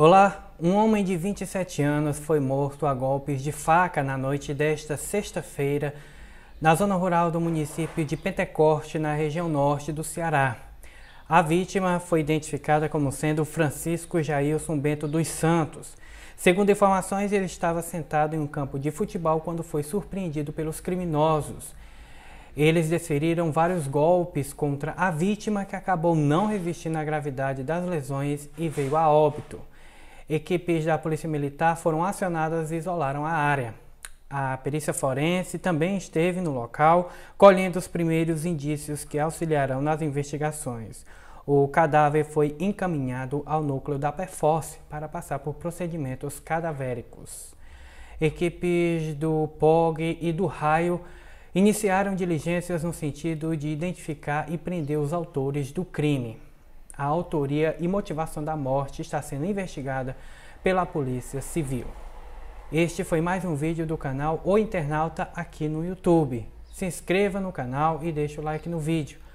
Olá, um homem de 27 anos foi morto a golpes de faca na noite desta sexta-feira na zona rural do município de Pentecoste, na região norte do Ceará. A vítima foi identificada como sendo Francisco Jailson Bento dos Santos. Segundo informações, ele estava sentado em um campo de futebol quando foi surpreendido pelos criminosos. Eles desferiram vários golpes contra a vítima que acabou não resistindo à gravidade das lesões e veio a óbito. Equipes da Polícia Militar foram acionadas e isolaram a área. A perícia forense também esteve no local, colhendo os primeiros indícios que auxiliarão nas investigações. O cadáver foi encaminhado ao núcleo da Perforce para passar por procedimentos cadavéricos. Equipes do POG e do RAIO iniciaram diligências no sentido de identificar e prender os autores do crime a autoria e motivação da morte está sendo investigada pela Polícia Civil. Este foi mais um vídeo do canal O Internauta aqui no YouTube. Se inscreva no canal e deixe o like no vídeo.